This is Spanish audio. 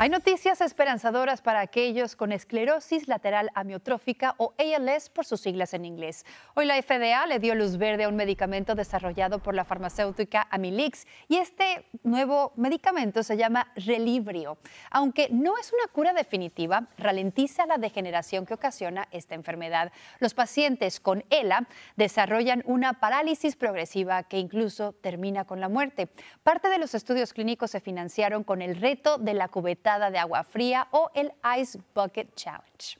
Hay noticias esperanzadoras para aquellos con esclerosis lateral amiotrófica o ALS por sus siglas en inglés. Hoy la FDA le dio luz verde a un medicamento desarrollado por la farmacéutica Amilix y este nuevo medicamento se llama Relibrio. Aunque no es una cura definitiva, ralentiza la degeneración que ocasiona esta enfermedad. Los pacientes con ELA desarrollan una parálisis progresiva que incluso termina con la muerte. Parte de los estudios clínicos se financiaron con el reto de la cubeta de agua fría o el Ice Bucket Challenge.